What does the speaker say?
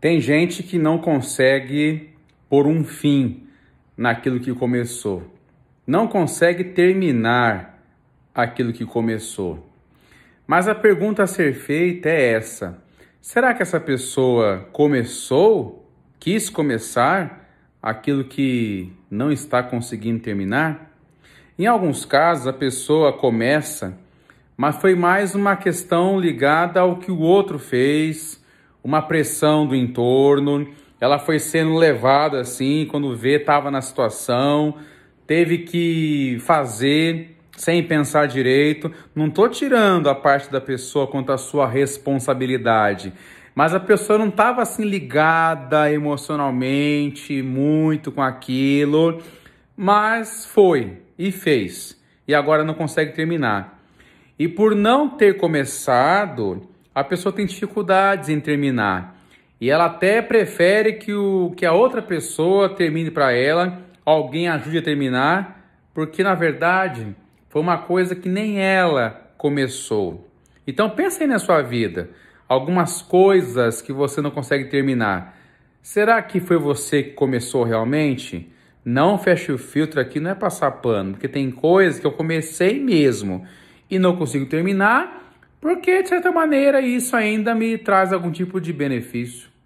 Tem gente que não consegue pôr um fim naquilo que começou, não consegue terminar aquilo que começou. Mas a pergunta a ser feita é essa: será que essa pessoa começou, quis começar aquilo que não está conseguindo terminar? Em alguns casos, a pessoa começa, mas foi mais uma questão ligada ao que o outro fez uma pressão do entorno. Ela foi sendo levada assim, quando vê, estava na situação, teve que fazer sem pensar direito. Não estou tirando a parte da pessoa quanto à sua responsabilidade, mas a pessoa não estava assim ligada emocionalmente muito com aquilo, mas foi e fez. E agora não consegue terminar. E por não ter começado, a pessoa tem dificuldades em terminar. E ela até prefere que, o, que a outra pessoa termine para ela, alguém ajude a terminar, porque na verdade foi uma coisa que nem ela começou. Então pense aí na sua vida, algumas coisas que você não consegue terminar. Será que foi você que começou realmente? Não feche o filtro aqui, não é passar pano, porque tem coisas que eu comecei mesmo e não consigo terminar porque de certa maneira isso ainda me traz algum tipo de benefício.